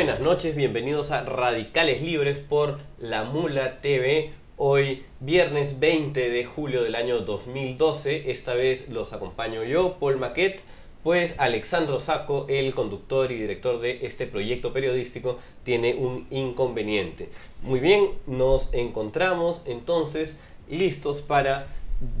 Buenas noches, bienvenidos a Radicales Libres por La Mula TV. Hoy viernes 20 de julio del año 2012, esta vez los acompaño yo, Paul Maquet, pues Alexandro Saco, el conductor y director de este proyecto periodístico, tiene un inconveniente. Muy bien, nos encontramos entonces listos para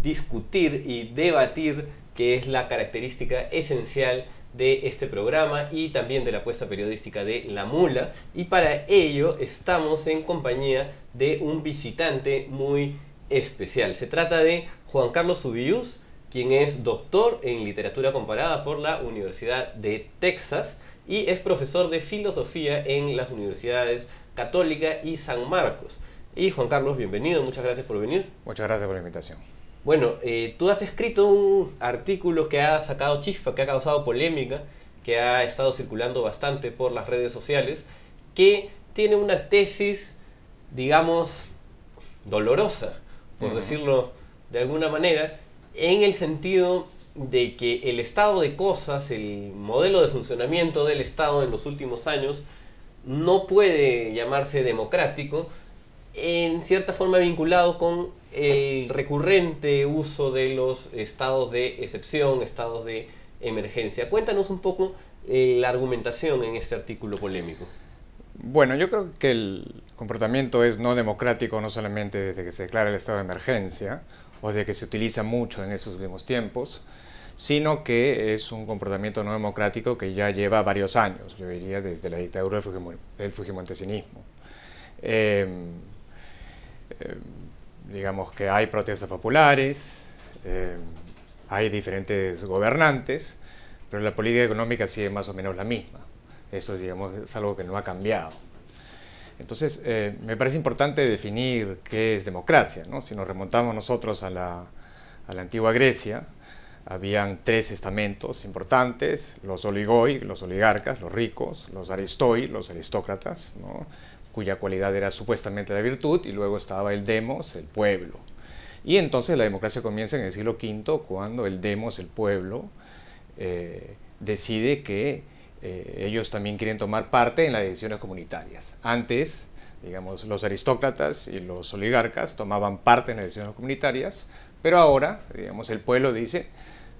discutir y debatir, qué es la característica esencial de este programa y también de la apuesta periodística de La Mula. Y para ello estamos en compañía de un visitante muy especial. Se trata de Juan Carlos Ubius, quien es doctor en literatura comparada por la Universidad de Texas y es profesor de filosofía en las universidades Católica y San Marcos. Y Juan Carlos, bienvenido, muchas gracias por venir. Muchas gracias por la invitación. Bueno, eh, tú has escrito un artículo que ha sacado chispa, que ha causado polémica, que ha estado circulando bastante por las redes sociales, que tiene una tesis, digamos, dolorosa, por decirlo de alguna manera, en el sentido de que el estado de cosas, el modelo de funcionamiento del Estado en los últimos años, no puede llamarse democrático en cierta forma vinculado con el recurrente uso de los estados de excepción, estados de emergencia. Cuéntanos un poco eh, la argumentación en este artículo polémico. Bueno, yo creo que el comportamiento es no democrático no solamente desde que se declara el estado de emergencia o de que se utiliza mucho en esos últimos tiempos, sino que es un comportamiento no democrático que ya lleva varios años, yo diría desde la dictadura del, fujimontesinismo. Em, eh, digamos que hay protestas populares, eh, hay diferentes gobernantes, pero la política económica sigue más o menos la misma. Eso digamos, es algo que no ha cambiado. Entonces, eh, me parece importante definir qué es democracia. ¿no? Si nos remontamos nosotros a la, a la antigua Grecia, habían tres estamentos importantes, los oligoi, los oligarcas, los ricos, los aristoi, los aristócratas, ¿no? cuya cualidad era supuestamente la virtud, y luego estaba el demos, el pueblo. Y entonces la democracia comienza en el siglo V, cuando el demos, el pueblo, eh, decide que eh, ellos también quieren tomar parte en las decisiones comunitarias. Antes, digamos, los aristócratas y los oligarcas tomaban parte en las decisiones comunitarias, pero ahora, digamos, el pueblo dice,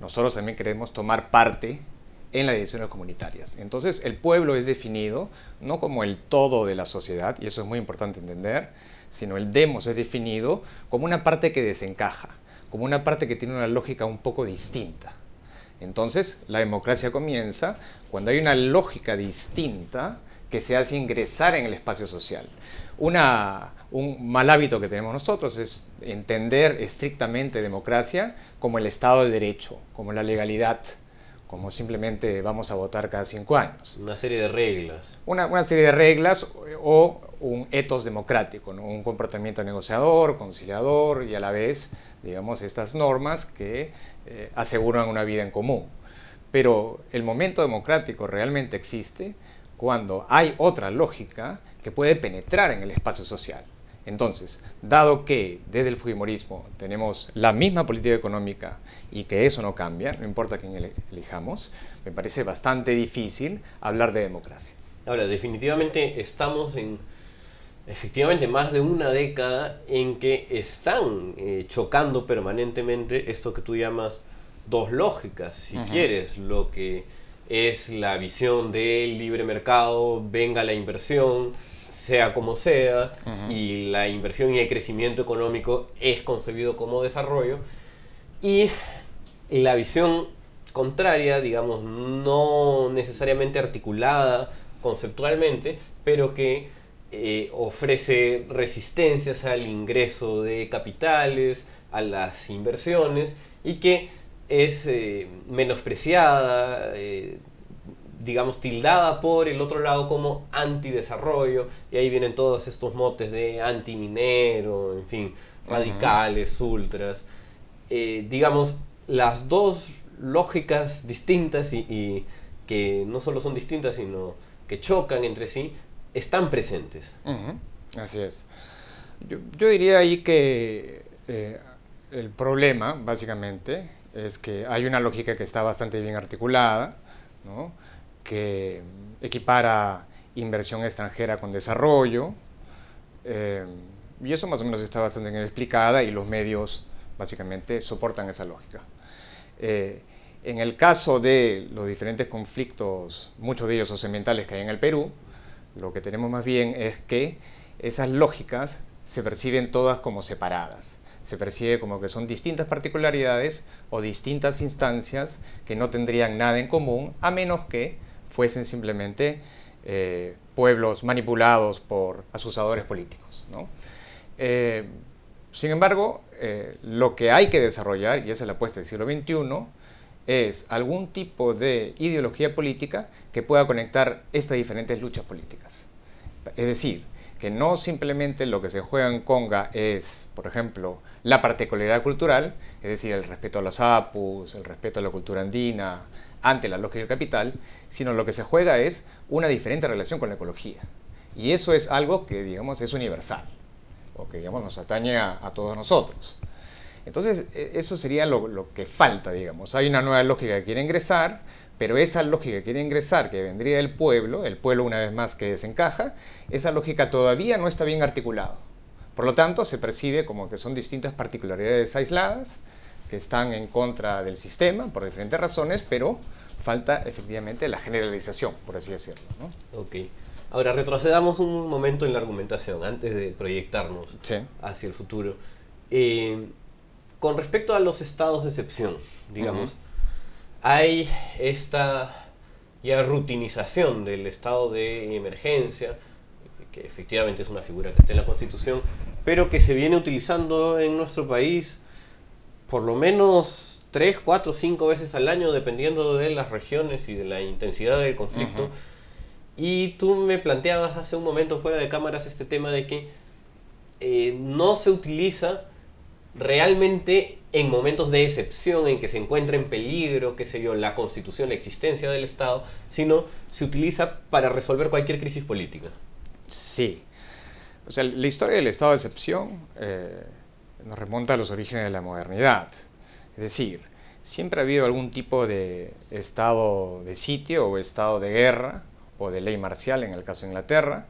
nosotros también queremos tomar parte en las decisiones comunitarias. Entonces, el pueblo es definido no como el todo de la sociedad, y eso es muy importante entender, sino el demos es definido como una parte que desencaja, como una parte que tiene una lógica un poco distinta. Entonces, la democracia comienza cuando hay una lógica distinta que se hace ingresar en el espacio social. un mal hábito que tenemos nosotros es entender estrictamente democracia como el Estado de Derecho, como la legalidad, como simplemente vamos a votar cada cinco años. Una serie de reglas. Una, serie de reglas eh, o, un etos democrático, un comportamiento negociador, conciliador y a la vez, digamos, estas normas que eh, aseguran una vida en común. Pero el momento democrático realmente existe cuando hay otra lógica que puede penetrar en el espacio social. Entonces, dado que desde el Fujimorismo tenemos la misma política económica y que eso no cambia, no importa quién elijamos, me parece bastante difícil hablar de democracia. Ahora, definitivamente estamos en, efectivamente, más de una década en que están eh, chocando permanentemente esto que tú llamas dos lógicas, si quieres, lo que es la visión del libre mercado, venga la inversión, sea como sea, y la inversión y el crecimiento económico es concebido como desarrollo, y la visión contraria, digamos, no necesariamente articulada conceptualmente, pero que eh, ofrece resistencias al ingreso de capitales, a las inversiones, y que es eh, menospreciada, eh, digamos, tildada por el otro lado como antidesarrollo, y ahí vienen todos estos motes de antiminero, en fin, radicales, ultras. Eh, digamos, las dos lógicas distintas y, que no solo son distintas, sino que chocan entre sí, están presentes. Así es. Yo, diría ahí que eh, el problema, básicamente, es que hay una lógica que está bastante bien articulada, ¿no? que equipara inversión extranjera con desarrollo. Eh, y eso más o menos está bastante bien explicada y los medios básicamente soportan esa lógica. Eh, en el caso de los diferentes conflictos, muchos de ellos socioambientales que hay en el Perú, lo que tenemos más bien es que esas lógicas se perciben todas como separadas. Se percibe como que son distintas particularidades o distintas instancias que no tendrían nada en común a menos que fuesen simplemente eh, pueblos manipulados por asusadores políticos. ¿no? Eh, sin embargo, eh, lo que hay que desarrollar, y esa es la apuesta del siglo XXI, es algún tipo de ideología política que pueda conectar estas diferentes luchas políticas. Es decir, que no simplemente lo que se juega en conga es, por ejemplo, la particularidad cultural, es decir, el respeto a los apus, el respeto a la cultura andina, ante la lógica del capital, sino lo que se juega es una diferente relación con la ecología. Y eso es algo que, digamos, es universal, o que, digamos, nos atañe a, todos nosotros. Entonces, e, eso sería lo que falta, digamos. Hay una nueva lógica que quiere ingresar, pero esa lógica que quiere ingresar, que vendría del pueblo, el pueblo una vez más que desencaja, esa lógica todavía no está bien articulada. Por lo tanto, se percibe como que son distintas particularidades aisladas que están en contra del sistema por diferentes razones, pero falta efectivamente la generalización, por así decirlo. Ok. Ahora, retrocedamos un momento en la argumentación, antes de proyectarnos hacia el futuro. Eh, con respecto a los estados de excepción, digamos, hay esta ya rutinización del estado de emergencia, que efectivamente es una figura que está en la Constitución, pero que se viene utilizando en nuestro país por lo menos tres, cuatro, cinco veces al año, dependiendo de las regiones y de la intensidad del conflicto. Y tú me planteabas hace un momento fuera de cámaras este tema de que eh, no se utiliza realmente en momentos de excepción, en que se encuentra en peligro, qué sé yo, la constitución, la existencia del Estado, sino se utiliza para resolver cualquier crisis política. Sí. O sea, la historia del Estado de excepción eh, nos remonta a los orígenes de la modernidad. Es decir, siempre ha habido algún tipo de estado de sitio o estado de guerra o de ley marcial, en el caso de Inglaterra,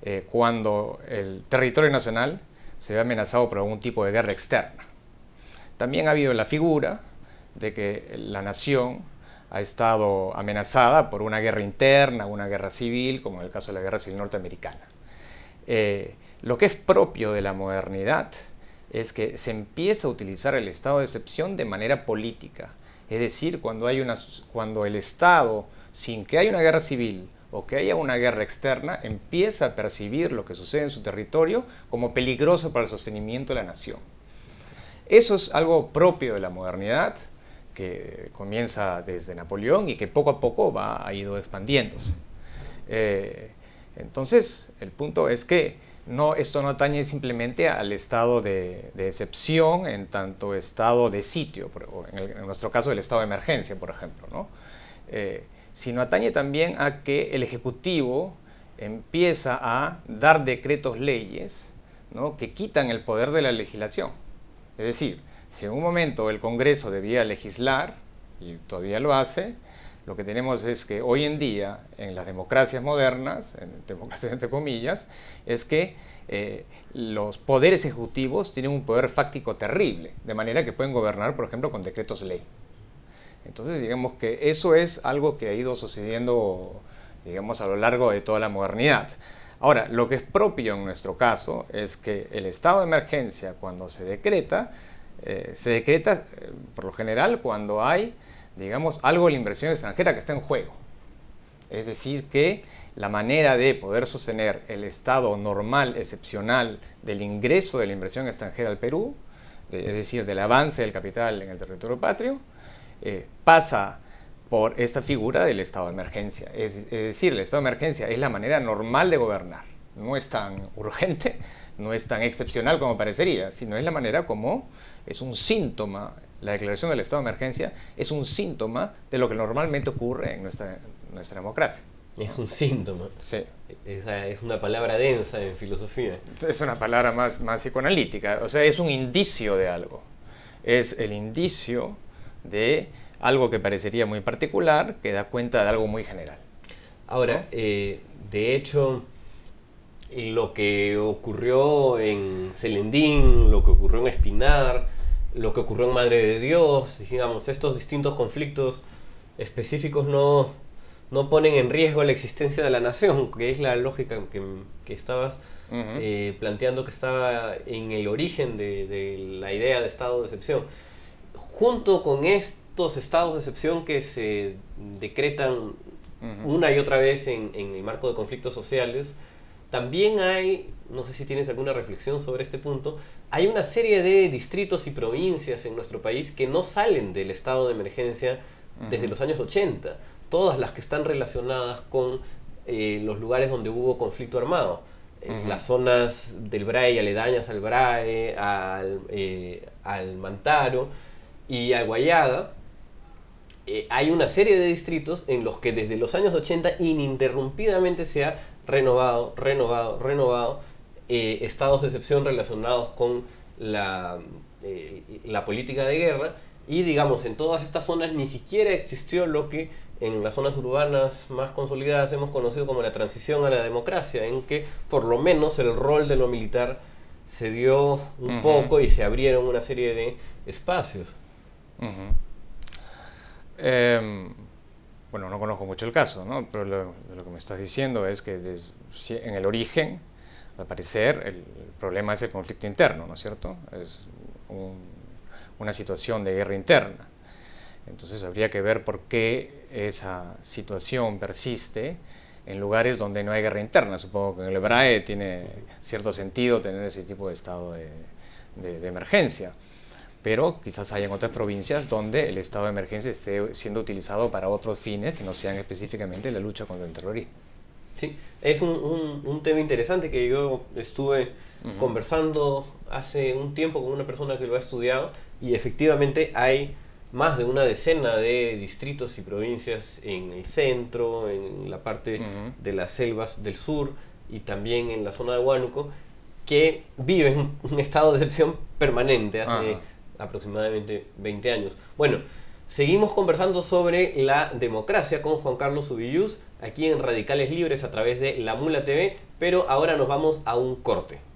eh, cuando el territorio nacional se ve amenazado por algún tipo de guerra externa. También ha habido la figura de que la nación ha estado amenazada por una guerra interna, una guerra civil, como en el caso de la guerra civil norteamericana. Eh, lo que es propio de la modernidad es que se empieza a utilizar el estado de excepción de manera política. Es decir, cuando, hay una, cuando el Estado, sin que haya una guerra civil o que haya una guerra externa, empieza a percibir lo que sucede en su territorio como peligroso para el sostenimiento de la nación. Eso es algo propio de la modernidad que comienza desde Napoleón y que poco a poco va, ha ido expandiéndose. Eh, entonces, el punto es que no, esto no atañe simplemente al estado de, excepción en tanto estado de sitio, en, nuestro caso el estado de emergencia, por ejemplo. ¿no? Eh, sino atañe también a que el Ejecutivo empieza a dar decretos leyes que quitan el poder de la legislación. Es decir, si en un momento el Congreso debía legislar, y todavía lo hace, lo que tenemos es que hoy en día, en las democracias modernas, en democracias entre comillas, es que eh, los poderes ejecutivos tienen un poder fáctico terrible, de manera que pueden gobernar, por ejemplo, con decretos ley. Entonces, digamos que eso es algo que ha ido sucediendo, digamos, a lo largo de toda la modernidad. Ahora, lo que es propio en nuestro caso es que el estado de emergencia, cuando se decreta, eh, se decreta eh, por lo general cuando hay, digamos, algo de la inversión extranjera que está en juego. Es decir, que la manera de poder sostener el estado normal, excepcional, del ingreso de la inversión extranjera al Perú, es decir, del avance del capital en el territorio patrio, eh, pasa por esta figura del estado de emergencia. Es, decir, el estado de emergencia es la manera normal de gobernar. No es tan urgente, no es tan excepcional como parecería, sino es la manera como es un síntoma, la declaración del estado de emergencia es un síntoma de lo que normalmente ocurre en nuestra, democracia. Es un síntoma. Sí. es una palabra densa en filosofía. Es una palabra más, más psicoanalítica, o sea, es un indicio de algo. Es el indicio de algo que parecería muy particular, que da cuenta de algo muy general. Ahora, eh, de hecho, lo que ocurrió en Selendín, lo que ocurrió en Espinar, lo que ocurrió en Madre de Dios, digamos, estos distintos conflictos específicos no, ponen en riesgo la existencia de la nación, que es la lógica que, que estabas eh, planteando que estaba en el origen de, de la idea de estado de excepción junto con estos estados de excepción que se decretan una y otra vez en, el marco de conflictos sociales, también hay, no sé si tienes alguna reflexión sobre este punto, hay una serie de distritos y provincias en nuestro país que no salen del estado de emergencia desde los años 80, todas las que están relacionadas con eh, los lugares donde hubo conflicto armado. Eh, las zonas del Brae, aledañas al Brae, al eh, Mantaro, y a eh, hay una serie de distritos en los que desde los años 80 ininterrumpidamente se ha renovado, renovado, renovado eh, estados de excepción relacionados con la, eh, la política de guerra. Y digamos, en todas estas zonas ni siquiera existió lo que en las zonas urbanas más consolidadas hemos conocido como la transición a la democracia, en que por lo menos el rol de lo militar se dio un poco y se abrieron una serie de espacios. Em, bueno, no conozco mucho el caso, pero lo, que me estás diciendo es que en el origen, al parecer, el, problema es el conflicto interno, ¿no es cierto? Es una situación de guerra interna. Entonces habría que ver por qué esa situación persiste en lugares donde no hay guerra interna. Supongo que en el Hebrae tiene cierto sentido tener ese tipo de estado de emergencia pero quizás haya en otras provincias donde el estado de emergencia esté siendo utilizado para otros fines que no sean específicamente la lucha contra el terrorismo. Sí, es un, un, tema interesante que yo estuve conversando hace un tiempo con una persona que lo ha estudiado y efectivamente hay más de una decena de distritos y provincias en el centro, en la parte de las selvas del sur y también en la zona de Huánuco que viven un estado de excepción permanente. Hace, aproximadamente 20 años. Bueno, seguimos conversando sobre la democracia con Juan Carlos Ubillus aquí en Radicales Libres a través de La Mula TV, pero ahora nos vamos a un corte.